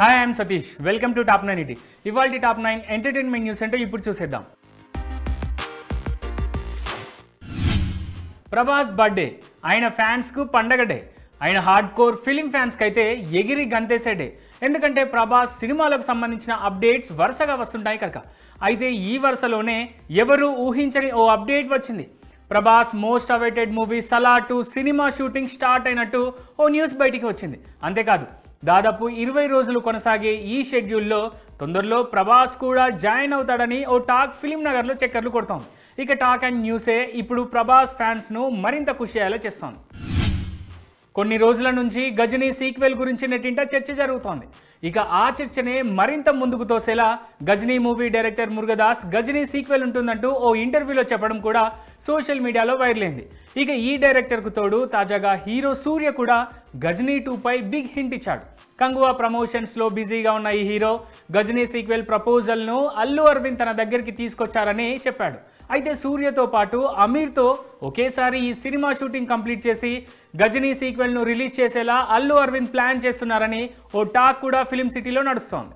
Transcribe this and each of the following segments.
hi I'm Satish welcome to top nine E T ఇవాళ top nine entertainment news అంటే ఇప్పుడు చూసేద్దాం ప్రభాస్ బర్త్డే ఆయన ఫ్యాన్స్కు పండగ డే ఆయన హార్డ్ కోర్ ఫిలిం ఫ్యాన్స్కి అయితే ఎగిరి గంతేసే డే ఎందుకంటే ప్రభాస్ సినిమాలకు సంబంధించిన అప్డేట్స్ వరుసగా వస్తుంటాయి కనుక అయితే ఈ వరుసలోనే ఎవరు ఊహించని ఓ అప్డేట్ వచ్చింది Prabhas most awaited movie Salaar two cinema shooting start అయినట్టు ఓ న్యూస్ బయటికి వచ్చింది అంతేకాదు దాదాపు ఇరవై రోజులు కొనసాగే ఈ షెడ్యూల్లో తొందరలో ప్రభాస్ కూడా జాయిన్ అవుతాడని ఓ టాక్ ఫిలిం నగర్లో చక్కర్లు కొడతాం ఇక టాక్ అండ్ న్యూసే ఇప్పుడు ప్రభాస్ ఫ్యాన్స్ను మరింత ఖుషి అయ్యేలా చేస్తోంది కొన్ని రోజుల నుంచి గజనీ సీక్వెల్ గురించి నెట్టింట చర్చ జరుగుతోంది ఇక ఆ చర్చనే మరింత ముందుకు తోసేలా Ghajini movie director Murugadoss Ghajini sequel ఉంటుందంటూ ఓ ఇంటర్వ్యూలో చెప్పడం కూడా సోషల్ మీడియాలో వైరల్ అయింది ఇక ఈ డైరెక్టర్కు తోడు తాజాగా హీరో సూర్య కూడా గజనీ టూపై బిగ్ హింట్ ఇచ్చాడు కంగువా ప్రమోషన్స్లో బిజీగా ఉన్న ఈ హీరో గజనీ సీక్వెల్ ప్రపోజల్ను అల్లు అరవింద్ తన దగ్గరికి తీసుకొచ్చారని చెప్పాడు అయితే సూర్యతో పాటు అమీర్తో ఒకేసారి ఈ సినిమా షూటింగ్ కంప్లీట్ చేసి గజనీ సీక్వెల్ను రిలీజ్ చేసేలా అల్లు అరవింద్ ప్లాన్ చేస్తున్నారని ఓ టాక్ కూడా ఫిలిం సిటీలో నడుస్తోంది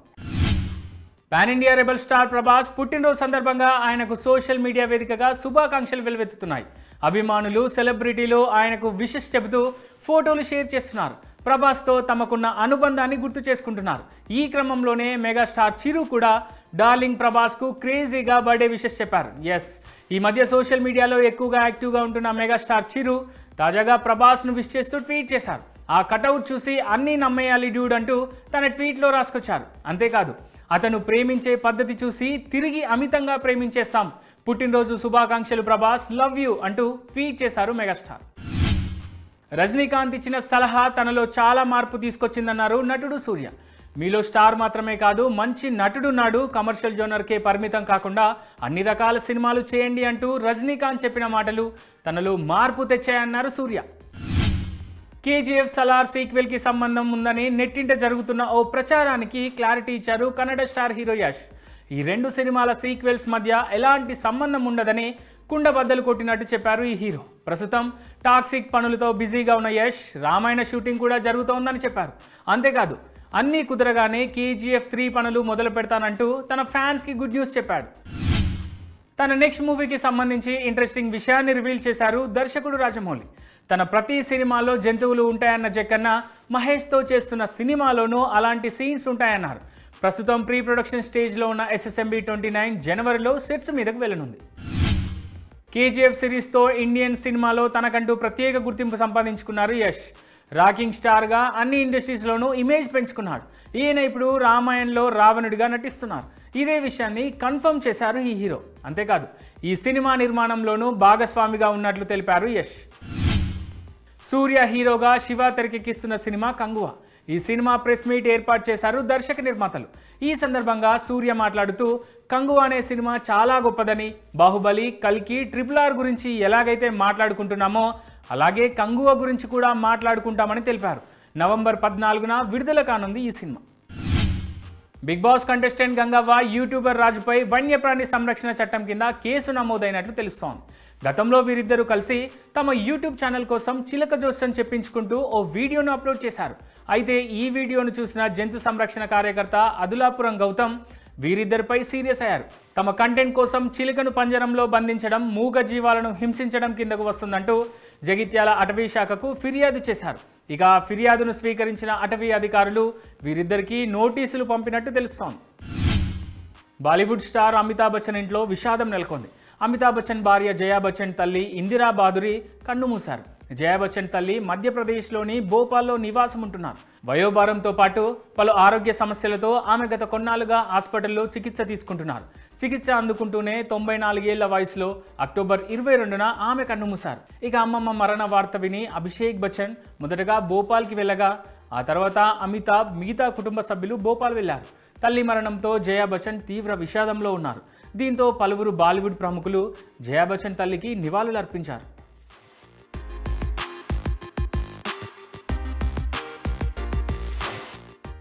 pan India rebel star Prabhas పుట్టినరోజు సందర్భంగా ఆయనకు సోషల్ మీడియా వేదికగా శుభాకాంక్షలు వెలువెత్తుతున్నాయి అభిమానులు సెలబ్రిటీలు ఆయనకు విషెస్ చెబుతూ ఫోటోలు షేర్ చేస్తున్నారు ప్రభాస్తో తమకున్న అనుబంధాన్ని గుర్తు చేసుకుంటున్నారు ఈ క్రమంలోనే మెగాస్టార్ చిరు కూడా డార్లింగ్ ప్రభాస్కు క్రేజీగా బర్త్డే విషెస్ చెప్పారు ఎస్ ఈ మధ్య సోషల్ మీడియాలో ఎక్కువగా యాక్టివ్గా ఉంటున్న మెగాస్టార్ చిరు తాజాగా ప్రభాస్ను విష్ చేస్తూ ట్వీట్ చేశారు ఆ కటౌట్ చూసి అన్నీ నమ్మేయాలి డ్యూడ్ అంటూ తన ట్వీట్లో రాసుకొచ్చారు అంతేకాదు అతను ప్రేమించే పద్ధతి చూసి తిరిగి అమితంగా ప్రేమించేస్తాం పుట్టినరోజు శుభాకాంక్షలు ప్రభాస్ లవ్ యూ అంటూ ట్వీట్ చేశారు మెగాస్టార్ రజనీకాంత్ ఇచ్చిన సలహా తనలో చాలా మార్పు తీసుకొచ్చిందన్నారు నటుడు సూర్య మీలో స్టార్ మాత్రమే కాదు మంచి నటుడున్నాడు కమర్షియల్ జోనర్కే పరిమితం కాకుండా అన్ని రకాల సినిమాలు చేయండి అంటూ రజనీకాంత్ చెప్పిన మాటలు తనలో మార్పు తెచ్చాయన్నారు సూర్య కేజీఎఫ్ సలార్ సీక్వెల్కి సంబంధం ఉందని నెట్టింట జరుగుతున్న ఓ ప్రచారానికి క్లారిటీ ఇచ్చారు కన్నడ స్టార్ హీరో యష్ ఈ రెండు సినిమాల సీక్వెల్స్ మధ్య ఎలాంటి సంబంధం ఉండదని కుండబద్దలు కొట్టినట్టు చెప్పారు ఈ హీరో ప్రస్తుతం టాక్సిక్ పనులతో బిజీగా ఉన్న యష్ రామాయణ షూటింగ్ కూడా జరుగుతోందని చెప్పారు అంతేకాదు అన్నీ కుదరగానే కేజీఎఫ్ త్రీ పనులు మొదలు పెడతానంటూ తన ఫ్యాన్స్కి గుడ్ న్యూస్ చెప్పాడు తన నెక్స్ట్ మూవీకి సంబంధించి ఇంట్రెస్టింగ్ విషయాన్ని రివీల్ చేశారు దర్శకుడు రాజమౌళి తన ప్రతి సినిమాలో జంతువులు ఉంటాయన్న జక్కన్న మహేష్తో చేస్తున్న సినిమాలోనూ అలాంటి సీన్స్ ఉంటాయన్నారు ప్రస్తుతం ప్రీ ప్రొడక్షన్ స్టేజ్లో ఉన్న ఎస్ఎస్ఎంబి ట్వంటీ నైన్ జనవరిలో సెట్స్ మీదకు వెళ్ళనుంది కేజీఎఫ్ సిరీస్తో ఇండియన్ సినిమాలో తనకంటూ ప్రత్యేక గుర్తింపు సంపాదించుకున్నారు యష్ రాకింగ్ స్టార్గా అన్ని ఇండస్ట్రీస్లోనూ ఇమేజ్ పెంచుకున్నాడు ఈయన ఇప్పుడు రామాయణంలో రావణుడిగా నటిస్తున్నారు ఇదే విషయాన్ని కన్ఫర్మ్ చేశారు ఈ హీరో అంతేకాదు ఈ సినిమా నిర్మాణంలోనూ భాగస్వామిగా ఉన్నట్లు తెలిపారు యష్ సూర్య హీరోగా శివ తెరకెక్కిస్తున్న సినిమా కంగువ ఈ సినిమా ప్రెస్ మీట్ ఏర్పాటు చేశారు దర్శక నిర్మాతలు ఈ సందర్భంగా సూర్య మాట్లాడుతూ కంగువ అనే సినిమా చాలా గొప్పదని బాహుబలి కల్కి ట్రిపుల్ ఆర్ గురించి ఎలాగైతే మాట్లాడుకుంటున్నామో అలాగే కంగువ గురించి కూడా మాట్లాడుకుంటామని తెలిపారు నవంబర్ పద్నాలుగున విడుదల కానుంది ఈ cinema big boss contestant Gangavva YouTuber రాజుపై వన్యప్రాణి సంరక్షణ చట్టం కింద కేసు నమోదైనట్లు తెలుస్తోంది గతంలో వీరిద్దరూ కలిసి తమ యూట్యూబ్ ఛానల్ కోసం చిలక జోస్యం చెప్పించుకుంటూ ఓ వీడియోను అప్లోడ్ చేశారు అయితే ఈ వీడియోను చూసిన జంతు సంరక్షణ కార్యకర్త అదులాపురం గౌతమ్ వీరిద్దరిపై సీరియస్ అయ్యారు తమ కంటెంట్ కోసం చిలుకను పంజరంలో బంధించడం మూగ జీవాలను హింసించడం కిందకు వస్తుందంటూ జగిత్యాల అటవీ శాఖకు ఫిర్యాదు చేశారు ఇక ఫిర్యాదును స్వీకరించిన అటవీ అధికారులు వీరిద్దరికీ నోటీసులు పంపినట్టు తెలుస్తోంది బాలీవుడ్ స్టార్ అమితాబ్ బచ్చన్ ఇంట్లో విషాదం నెలకొంది అమితాబ్ బచ్చన్ భార్య జయా బచ్చన్ తల్లి ఇందిరా బాదురి కన్నుమూశారు జయా బచ్చన్ తల్లి మధ్యప్రదేశ్లోని భోపాల్లో నివాసం ఉంటున్నారు వయోభారంతో పాటు పలు ఆరోగ్య సమస్యలతో ఆమె గత కొన్నాళ్లుగా హాస్పిటల్లో చికిత్స తీసుకుంటున్నారు చికిత్స అందుకుంటూనే తొంభై నాలుగేళ్ల వయసులో అక్టోబర్ ఇరవై రెండున ఆమె కన్నుమూశారు ఇక అమ్మమ్మ మరణ వార్త విని అభిషేక్ బచ్చన్ మొదటగా భోపాల్కి వెళ్ళగా ఆ తర్వాత అమితాబ్ మిగతా కుటుంబ సభ్యులు భోపాల్ వెళ్లారు తల్లి మరణంతో జయా బచ్చన్ తీవ్ర విషాదంలో ఉన్నారు దీంతో పలువురు బాలీవుడ్ ప్రముఖులు జయా బచ్చన్ తల్లికి నివాళులు అర్పించారు